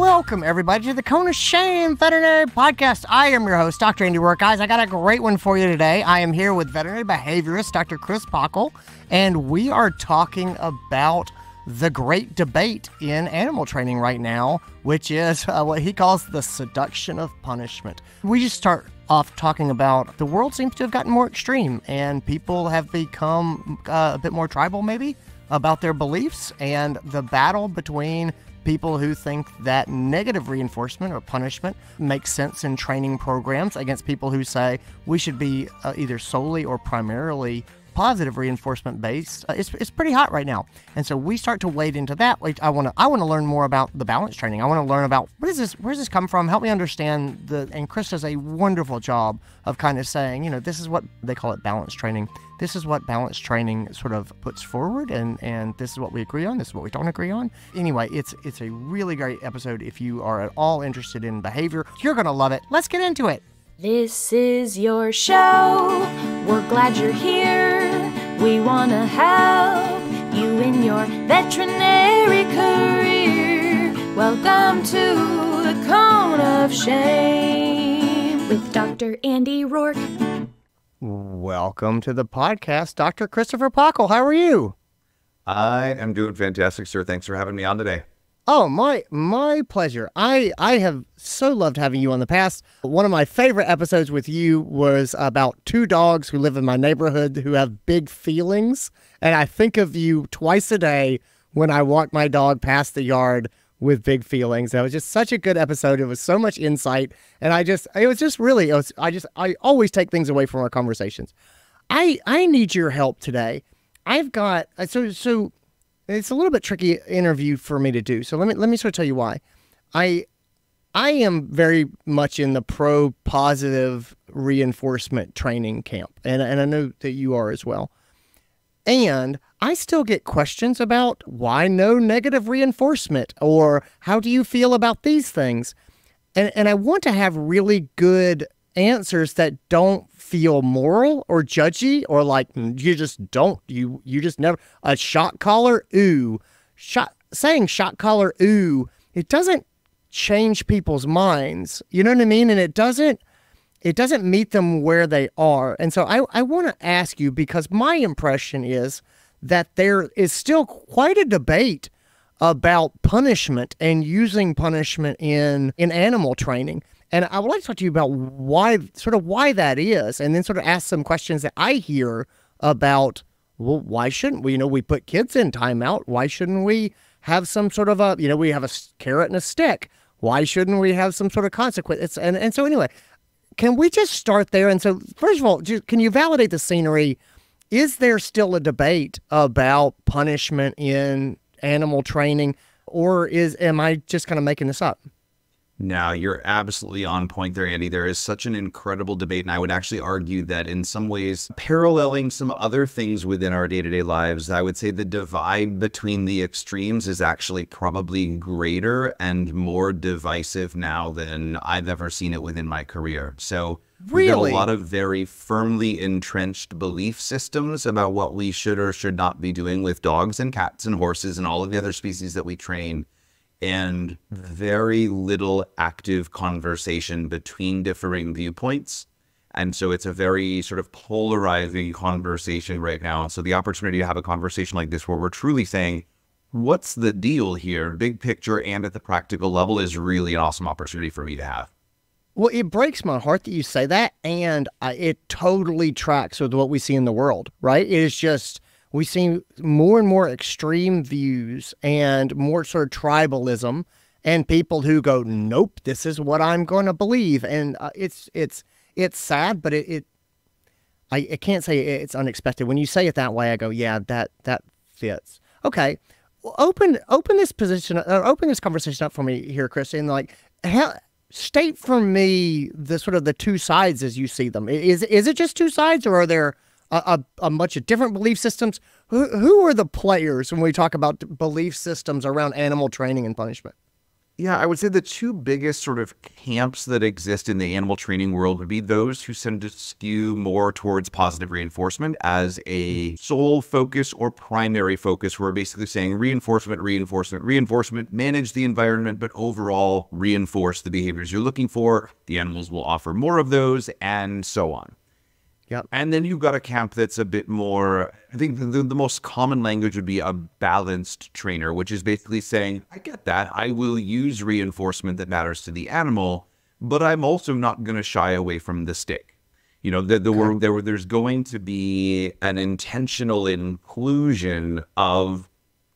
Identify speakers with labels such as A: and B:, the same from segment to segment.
A: welcome everybody to the Cone of Shame Veterinary Podcast. I am your host, Dr. Andy Work. Guys, I got a great one for you today. I am here with veterinary behaviorist Dr. Chris Pockle, and we are talking about the great debate in animal training right now, which is uh, what he calls the seduction of punishment. We just start off talking about the world seems to have gotten more extreme, and people have become uh, a bit more tribal, maybe about their beliefs and the battle between people who think that negative reinforcement or punishment makes sense in training programs against people who say we should be uh, either solely or primarily positive reinforcement based uh, it's, it's pretty hot right now and so we start to wade into that like i want to i want to learn more about the balance training i want to learn about where does this where does this come from help me understand the and chris does a wonderful job of kind of saying you know this is what they call it balance training this is what balance training sort of puts forward, and, and this is what we agree on, this is what we don't agree on. Anyway, it's, it's a really great episode. If you are at all interested in behavior, you're going to love it. Let's get into it. This is your show. We're glad you're here. We want to help you in your veterinary
B: career. Welcome to the Cone of Shame with Dr. Andy Rourke.
A: Welcome to the podcast, Dr. Christopher Pockle. How are you? I am doing fantastic, sir. Thanks for having me on today. Oh, my my pleasure. I I have so loved having you on the past. One of my favorite episodes with you was about two dogs who live in my neighborhood who have big feelings, and I think of you twice a day when I walk my dog past the yard with big feelings. That was just such a good episode. It was so much insight, and I just it was just really was, I just I always take things away from our conversations. I I need your help today. I've got uh, so so it's a little bit tricky interview for me to do. So let me let me sort of tell you why. I I am very much in the pro positive reinforcement training camp, and and I know that you are as well. And I still get questions about why no negative reinforcement or how do you feel about these things? And, and I want to have really good answers that don't feel moral or judgy or like mm, you just don't you you just never a shot collar ooh shot saying shot collar ooh it doesn't change people's minds you know what i mean and it doesn't it doesn't meet them where they are. And so I, I want to ask you because my impression is that there is still quite a debate about punishment and using punishment in, in animal training. And I would like to talk to you about why, sort of why that is, and then sort of ask some questions that I hear about, well, why shouldn't we? You know, we put kids in timeout. Why shouldn't we have some sort of a, you know, we have a carrot and a stick. Why shouldn't we have some sort of consequence? It's, and, and so anyway, can we just start there? And so, first of all, can you validate the scenery? Is there still a debate about punishment in animal training, or is am I just kind of making this up?
B: No, you're absolutely on point there, Andy. There is such an incredible debate. And I would actually argue that in some ways, paralleling some other things within our day to day lives, I would say the divide between the extremes is actually probably greater and more divisive now than I've ever seen it within my career. So, Really? a lot of very firmly entrenched belief systems about what we should or should not be doing with dogs and cats and horses and all of the other species that we train and very little active conversation between differing viewpoints. And so it's a very sort of polarizing conversation right now. so the opportunity to have a conversation like this where we're truly saying, what's the deal here, big picture and at the practical level, is really an awesome opportunity for me to have.
A: Well, it breaks my heart that you say that. And I, uh, it totally tracks with what we see in the world, right? It is just we see more and more extreme views and more sort of tribalism and people who go, nope, this is what I'm going to believe. And uh, it's, it's, it's sad, but it, it I, I, can't say it's unexpected. When you say it that way, I go, yeah, that, that fits. Okay. Well, open, open this position or uh, open this conversation up for me here, Christy. And like, how, state for me the sort of the two sides as you see them. Is, is it just two sides or are there, a, a, bunch of different belief systems. Who, who are the players when we talk about belief systems around animal training and punishment?
B: Yeah, I would say the two biggest sort of camps that exist in the animal training world would be those who tend to skew more towards positive reinforcement as a sole focus or primary focus. Who are basically saying reinforcement, reinforcement, reinforcement, manage the environment, but overall reinforce the behaviors you're looking for. The animals will offer more of those and so on. Yep. And then you've got a camp that's a bit more, I think the, the, most common language would be a balanced trainer, which is basically saying, I get that. I will use reinforcement that matters to the animal, but I'm also not going to shy away from the stick. You know, the, the, okay. there, there's going to be an intentional inclusion of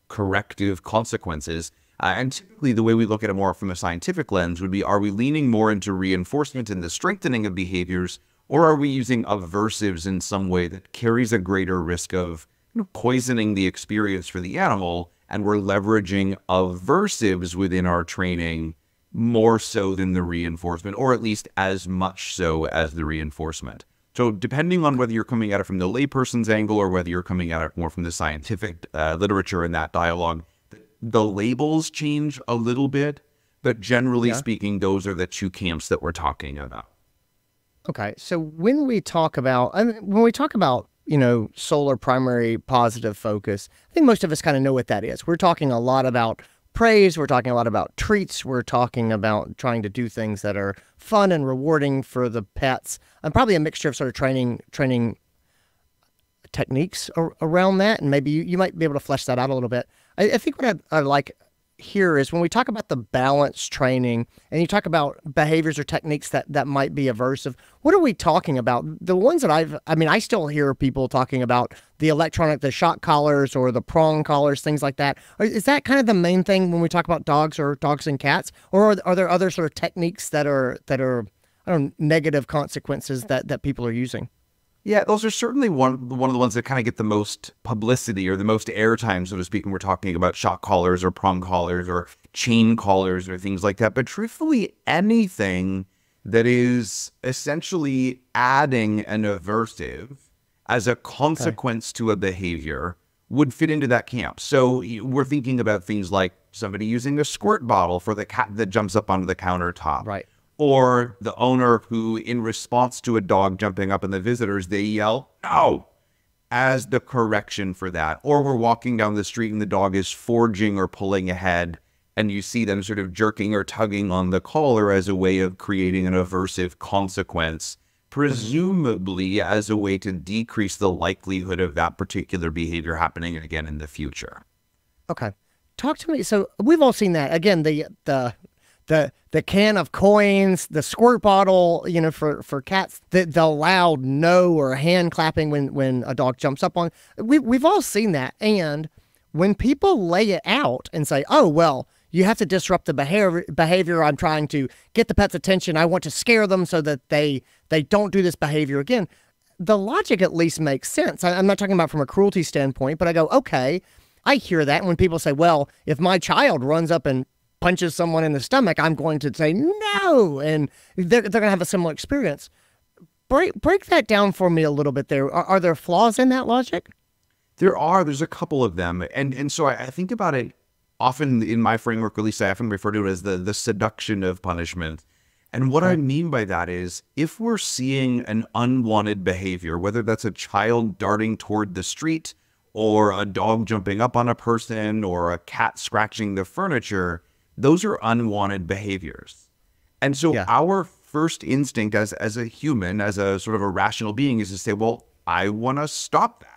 B: corrective consequences. Uh, and typically, the way we look at it more from a scientific lens would be are we leaning more into reinforcement and the strengthening of behaviors? Or are we using aversives in some way that carries a greater risk of you know, poisoning the experience for the animal? And we're leveraging aversives within our training more so than the reinforcement, or at least as much so as the reinforcement. So depending on whether you're coming at it from the layperson's angle or whether you're coming at it more from the scientific uh, literature in that dialogue, the labels change a little bit, but generally yeah. speaking, those are the two camps that we're talking about.
A: Okay. So when we talk about I mean, when we talk about you know solar primary positive focus, I think most of us kind of know what that is. We're talking a lot about praise. We're talking a lot about treats. We're talking about trying to do things that are fun and rewarding for the pets, and probably a mixture of sort of training training techniques around that. And maybe you, you might be able to flesh that out a little bit. I, I think what I'd, I'd like here is when we talk about the balance training and you talk about behaviors or techniques that, that might be aversive, what are we talking about? The ones that I've, I mean, I still hear people talking about the electronic, the shock collars or the prong collars, things like that. Is that kind of the main thing when we talk about dogs or dogs and cats? Or are, are there other sort of techniques that are, that are, I don't know, negative consequences that, that people are using?
B: Yeah, those are certainly one one of the ones that kind of get the most publicity or the most airtime, so to speak, when we're talking about shock callers or prong callers or chain callers or things like that. But truthfully, anything that is essentially adding an aversive as a consequence okay. to a behavior would fit into that camp. So we're thinking about things like somebody using a squirt bottle for the cat that jumps up onto the countertop. Right or the owner who, in response to a dog jumping up on the visitors, they yell, no, as the correction for that. Or we're walking down the street and the dog is forging or pulling ahead, and you see them sort of jerking or tugging on the collar as a way of creating an aversive consequence, presumably as a way to decrease the likelihood of that particular behavior happening again in the future.
A: Okay. Talk to me. So we've all seen that. Again, the the the the can of coins, the squirt bottle, you know, for for cats, the the loud no or hand clapping when when a dog jumps up on. We we've all seen that. And when people lay it out and say, "Oh well, you have to disrupt the behavior behavior I'm trying to get the pet's attention. I want to scare them so that they they don't do this behavior again." The logic at least makes sense. I, I'm not talking about from a cruelty standpoint, but I go, "Okay, I hear that when people say, "Well, if my child runs up and punches someone in the stomach, I'm going to say no, and they're, they're going to have a similar experience. Break break that down for me a little bit. There are, are there flaws in that logic? There are. There's a couple of them, and and so I, I think about it often
B: in my framework. At least I often refer to it as the the seduction of punishment. And what right. I mean by that is if we're seeing an unwanted behavior, whether that's a child darting toward the street or a dog jumping up on a person or a cat scratching the furniture, those are unwanted behaviors. And so yeah. our first instinct as as a human, as a sort of a rational being, is to say, well, I want to stop that.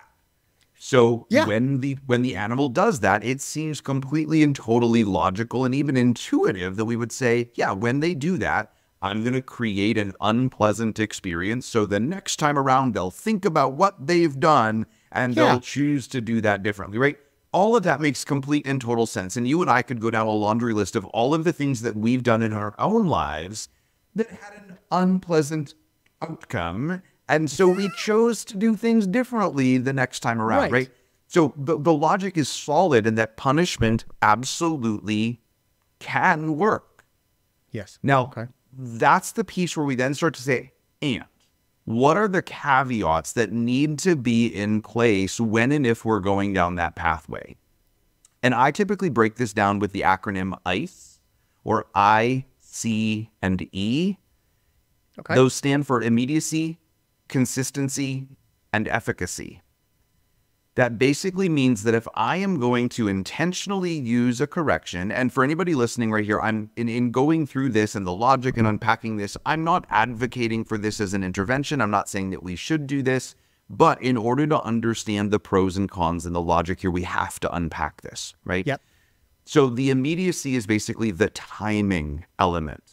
B: So yeah. when the when the animal does that, it seems completely and totally logical and even intuitive that we would say, yeah, when they do that, I'm going to create an unpleasant experience so the next time around they'll think about what they've done and yeah. they'll choose to do that differently, right? all of that makes complete and total sense. And you and I could go down a laundry list of all of the things that we've done in our own lives that had an unpleasant outcome. And so we chose to do things differently the next time around, right? right? So the, the logic is solid and that punishment absolutely can work. Yes. Now, okay. that's the piece where we then start to say, and what are the caveats that need to be in place when and if we're going down that pathway? And I typically break this down with the acronym ICE or I, C, and E. Okay. Those stand for immediacy, consistency, and efficacy. That basically means that if I am going to intentionally use a correction, and for anybody listening right here, I'm in, in going through this and the logic and unpacking this, I'm not advocating for this as an intervention. I'm not saying that we should do this, but in order to understand the pros and cons and the logic here, we have to unpack this, right? Yep. So the immediacy is basically the timing element.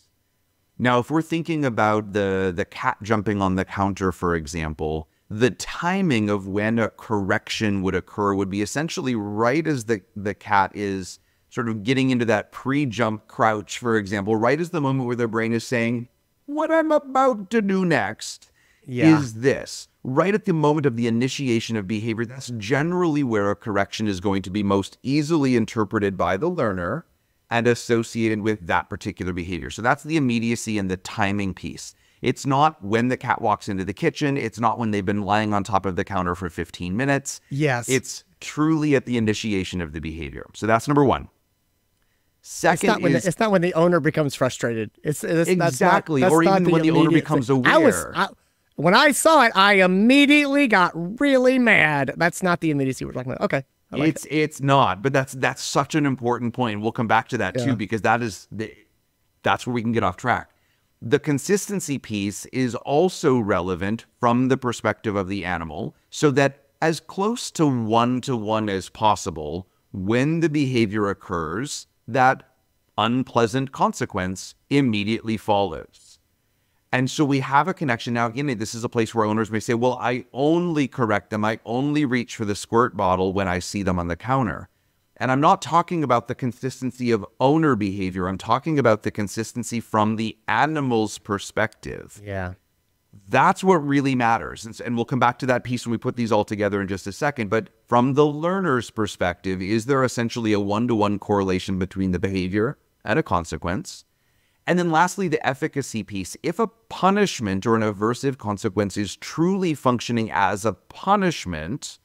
B: Now, if we're thinking about the the cat jumping on the counter, for example, the timing of when a correction would occur would be essentially right as the, the cat is sort of getting into that pre jump crouch, for example, right as the moment where their brain is saying, What I'm about to do next yeah. is this. Right at the moment of the initiation of behavior, that's generally where a correction is going to be most easily interpreted by the learner and associated with that particular behavior. So that's the immediacy and the timing piece. It's not when the cat walks into the kitchen. It's not when they've been lying on top of the counter for 15 minutes. Yes. It's truly at the initiation of the behavior. So that's number one.
A: Second, it's not, is, the, it's not when the owner becomes frustrated. It's, it's exactly, that's not, that's or even when the owner becomes thing. aware. I was, I, when I saw it, I immediately got really mad. That's not the immediacy we're talking about. Okay, like it's
B: that. it's not, but that's that's such an important point. We'll come back to that yeah. too because that is the, that's where we can get off track. The consistency piece is also relevant from the perspective of the animal so that as close to one to one as possible, when the behavior occurs, that unpleasant consequence immediately follows. And so we have a connection. Now, again, this is a place where owners may say, well, I only correct them. I only reach for the squirt bottle when I see them on the counter. And I'm not talking about the consistency of owner behavior. I'm talking about the consistency from the animal's perspective. Yeah. That's what really matters. And, and, we'll come back to that piece when we put these all together in just a second. But from the learner's perspective, is there essentially a one to one correlation between the behavior and a consequence? And then lastly, the efficacy piece. If a punishment or an aversive consequence is truly functioning as a punishment,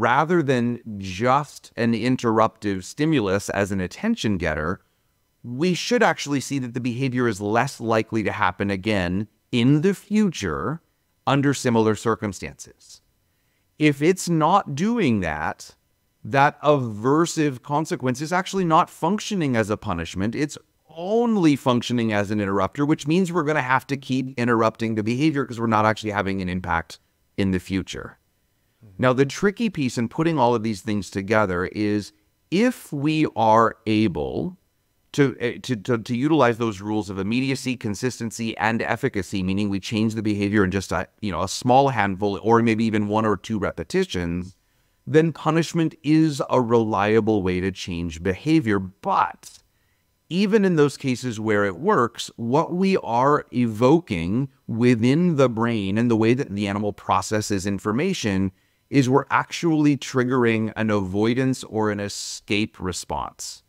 B: rather than just an interruptive stimulus as an attention getter, we should actually see that the behavior is less likely to happen again in the future under similar circumstances. If it's not doing that, that aversive consequence is actually not functioning as a punishment. It's only functioning as an interrupter, which means we're going to have to keep interrupting the behavior because we're not actually having an impact in the future. Now, the tricky piece in putting all of these things together is if we are able to, eh, to, to, to, utilize those rules of immediacy, consistency, and efficacy, meaning we change the behavior in just a, you know, a small handful or maybe even one or two repetitions, then punishment is a reliable way to change behavior. But even in those cases where it works, what we are evoking within the brain and the way that the animal processes information is we're actually triggering an avoidance or an escape response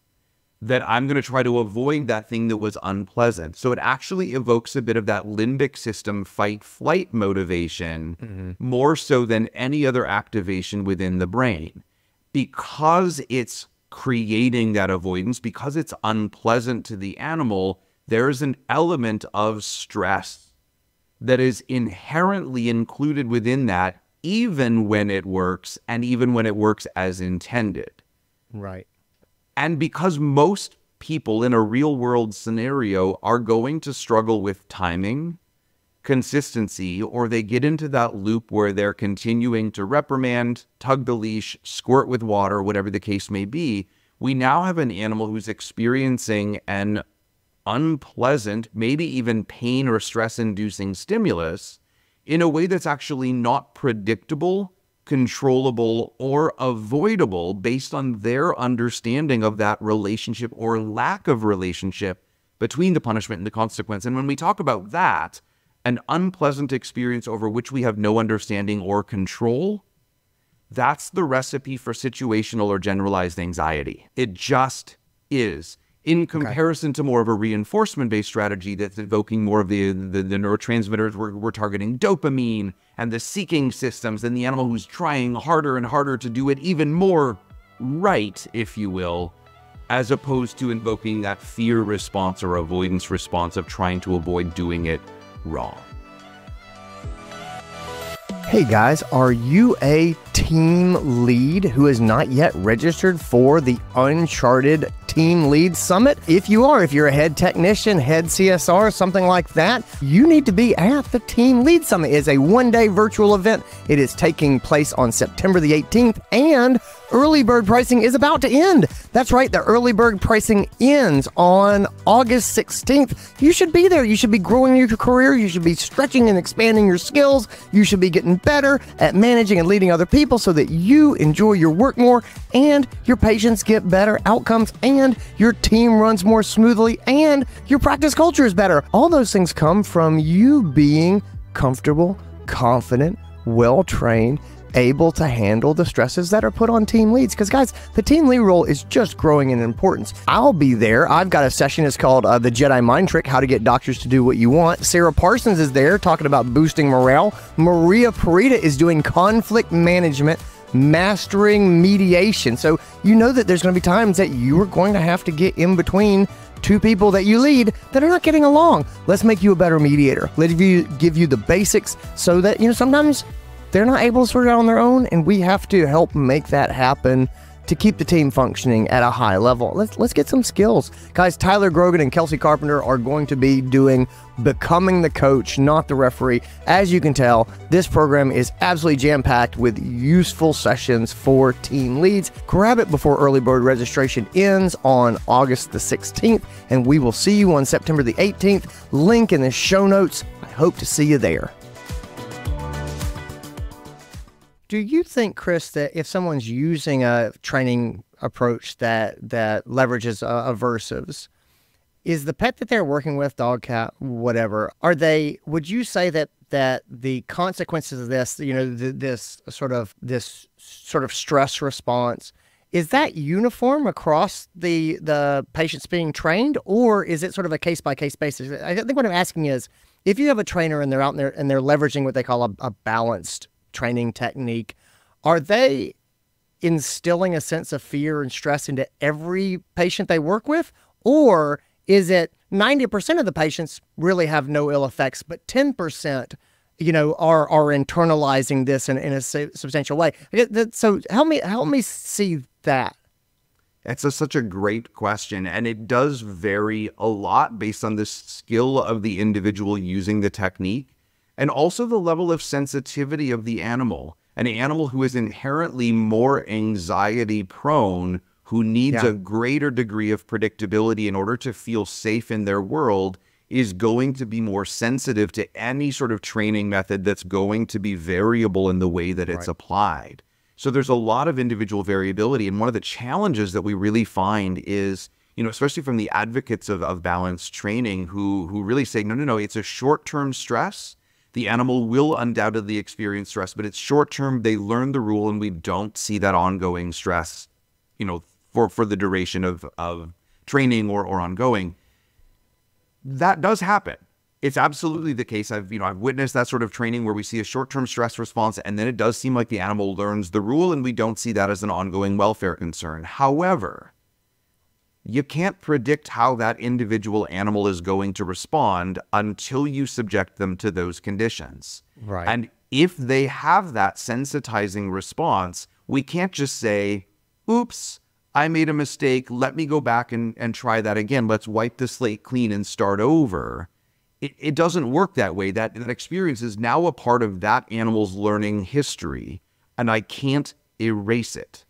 B: that I'm going to try to avoid that thing that was unpleasant. So it actually evokes a bit of that limbic system fight flight motivation mm-hmm. more so than any other activation within the brain because it's creating that avoidance, because it's unpleasant to the animal, there's an element of stress that is inherently included within that even when it works and even when it works as intended. Right. And because most people in a real world scenario are going to struggle with timing, consistency, or they get into that loop where they're continuing to reprimand, tug the leash, squirt with water, whatever the case may be, we now have an animal who's experiencing an unpleasant, maybe even pain or stress inducing stimulus in a way that's actually not predictable, controllable, or avoidable based on their understanding of that relationship or lack of relationship between the punishment and the consequence. And when we talk about that, an unpleasant experience over which we have no understanding or control, that's the recipe for situational or generalized anxiety. It just is in comparison okay. to more of a reinforcement based strategy that's evoking more of the, the, the neurotransmitters. We're, we're, targeting dopamine and the seeking systems and the animal who's trying harder and harder to do it even more right, if you will, as opposed to invoking that fear response or avoidance response of trying to avoid doing it wrong.
A: Hey guys, are you a team lead who has not yet registered for the Uncharted Team Lead Summit? If you are, if you're a head technician, head CSR, something like that, you need to be at the Team Lead Summit. It is a one day virtual event. It is taking place on September the 18th and early bird pricing is about to end. That's right, the early bird pricing ends on August 16th. You should be there. You should be growing your career. You should be stretching and expanding your skills. You should be getting better at managing and leading other people so that you enjoy your work more and your patients get better outcomes and your team runs more smoothly and your practice culture is better. All those things come from you being comfortable, confident, well trained, able to handle the stresses that are put on team leads. Because, guys, the team lead role is just growing in importance. I'll be there. I've got a session that's called uh, The Jedi Mind Trick How to Get Doctors to Do What You Want. Sarah Parsons is there talking about boosting morale. Maria Parita is doing conflict management mastering mediation. So you know that there's going to be times that you are going to have to get in between two people that you lead that are not getting along. Let's make you a better mediator. Let's you, give you the basics so that, you know, sometimes they're not able to sort it out on their own, and we have to help make that happen to keep the team functioning at a high level. Let's let's get some skills. Guys, Tyler Grogan and Kelsey Carpenter are going to be doing becoming the coach, not the referee. As you can tell, this program is absolutely jam-packed with useful sessions for team leads. Grab it before early bird registration ends on August the 16th, and we will see you on September the 18th. Link in the show notes. I hope to see you there. Do you think, Chris, that if someone's using a training approach that that leverages uh, aversives, is the pet that they're working with, dog, cat, whatever, are they? Would you say that that the consequences of this, you know, th this sort of this sort of stress response, is that uniform across the the patients being trained, or is it sort of a case by case basis? I think what I'm asking is, if you have a trainer and they're out there and they're leveraging what they call a, a balanced training technique, are they instilling a sense of fear and stress into every patient they work with? Or is it 90% of the patients really have no ill effects, but 10%? you know are are internalizing this in, in a substantial way so help me help me see that
B: that's a, such a great question. And it does vary a lot based on the skill of the individual using the technique and also the level of sensitivity of the animal. An animal who is inherently more anxiety prone, who needs yeah. a greater degree of predictability in order to feel safe in their world, is going to be more sensitive to any sort of training method that's going to be variable in the way that it's right. applied. So there's a lot of individual variability. And one of the challenges that we really find is, you know, especially from the advocates of, of balanced training who who really say, no, no, no, it's a short-term stress the animal will undoubtedly experience stress, but it's short term. They learn the rule, and we don't see that ongoing stress, you know, for for the duration of of training or or ongoing. That does happen. It's absolutely the case. I've you know I've witnessed that sort of training where we see a short term stress response, and then it does seem like the animal learns the rule, and we don't see that as an ongoing welfare concern. However, you can't predict how that individual animal is going to respond until you subject them to those conditions. Right. And if they have that sensitizing response, we can't just say, oops, I made a mistake. Let me go back and, and try that again. Let's wipe the slate clean and start over. It, it doesn't work that way. That, that experience is now a part of that animal's learning history, and I can't erase it.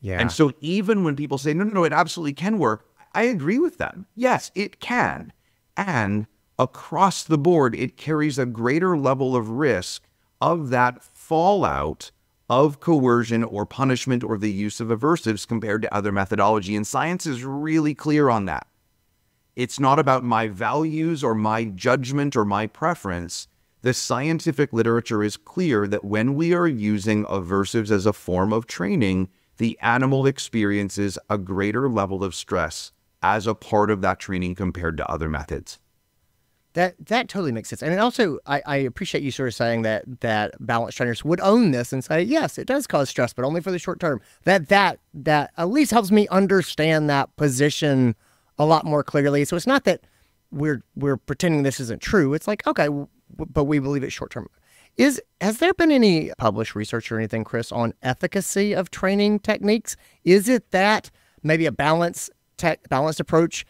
B: Yeah. And so even when people say, no, no, no, it absolutely can work, I agree with them. Yes, it can. And across the board, it carries a greater level of risk of that fallout of coercion or punishment or the use of aversives compared to other methodology. And science is really clear on that. It's not about my values or my judgment or my preference. The scientific literature is clear that when we are using aversives as a form of training, the animal experiences a greater level of stress as a part of that training compared to other methods.
A: That that totally makes sense. And also I, I appreciate you sort of saying that that balance trainers would own this and say, yes, it does cause stress, but only for the short term. That that that at least helps me understand that position a lot more clearly. So it's not that we're we're pretending this isn't true. It's like, okay, but we believe it short term. Is has there been any published research or anything, Chris, on efficacy of training techniques? Is it that maybe a balanced tech, balanced approach?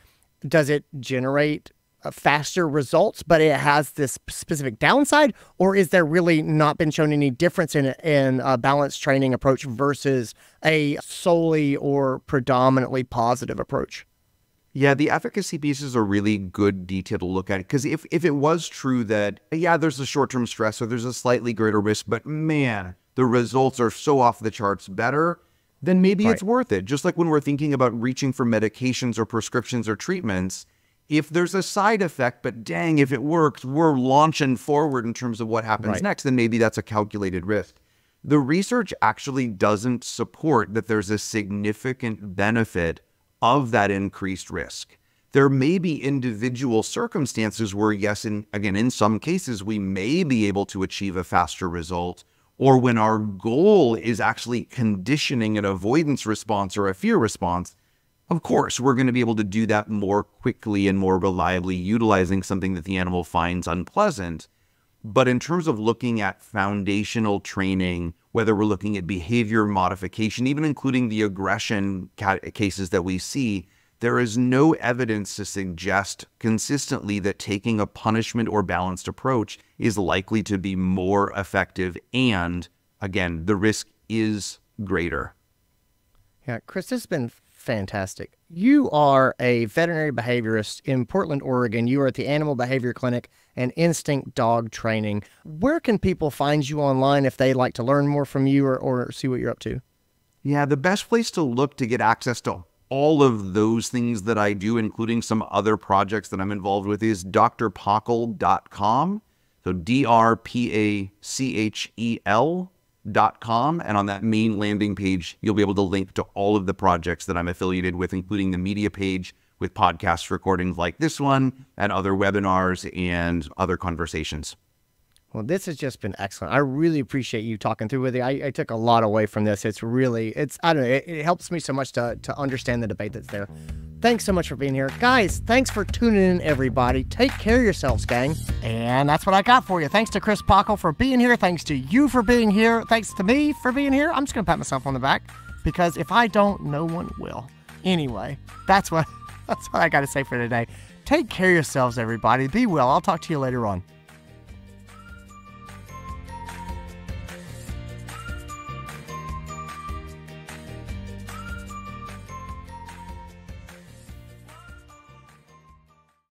A: Does it generate uh, faster results, but it has this specific downside? Or is there really not been shown any difference in in a balanced training approach versus a solely or predominantly positive approach?
B: Yeah, the efficacy piece is a really good detail to look at because if, if it was true that, yeah, there's a short term stress, or there's a slightly greater risk, but man, the results are so off the charts better, then maybe right. it's worth it. Just like when we're thinking about reaching for medications or prescriptions or treatments, if there's a side effect, but dang, if it works, we're launching forward in terms of what happens right. next, then maybe that's a calculated risk. The research actually doesn't support that there's a significant benefit of that increased risk. There may be individual circumstances where, yes, and again, in some cases, we may be able to achieve a faster result, or when our goal is actually conditioning an avoidance response or a fear response, of course, we're going to be able to do that more quickly and more reliably, utilizing something that the animal finds unpleasant. But in terms of looking at foundational training whether we're looking at behavior modification, even including the aggression cases that we see, there is no evidence to suggest consistently that taking a punishment or balanced approach is likely to be more effective. And again, the risk is greater.
A: Yeah, Chris, this has been fantastic. You are a veterinary behaviorist in Portland, Oregon. You are at the Animal Behavior Clinic and instinct dog training. Where can people find you online if they like to learn more from you or, or see what you're up to?
B: Yeah, the best place to look to get access to all of those things that I do, including some other projects that I'm involved with, is drpachel.com. So D R P A C H E L dot com and on that main landing page you'll be able to link to all of the projects that i'm affiliated with including the media page with podcast recordings like this one and other webinars and other conversations.
A: Well, this has just been excellent. I really appreciate you talking through with me. I, I took a lot away from this. It's really, it's, I don't know, it, it, helps me so much to, to understand the debate that's there. Thanks so much for being here. Guys, thanks for tuning in, everybody. Take care of yourselves, gang. And that's what I got for you. Thanks to Chris Pockle for being here. Thanks to you for being here. Thanks to me for being here. I'm just going to pat myself on the back because if I don't, no one will. Anyway, that's what. That's all I got to say for today. Take care of yourselves, everybody. Be well. I'll talk to you later on.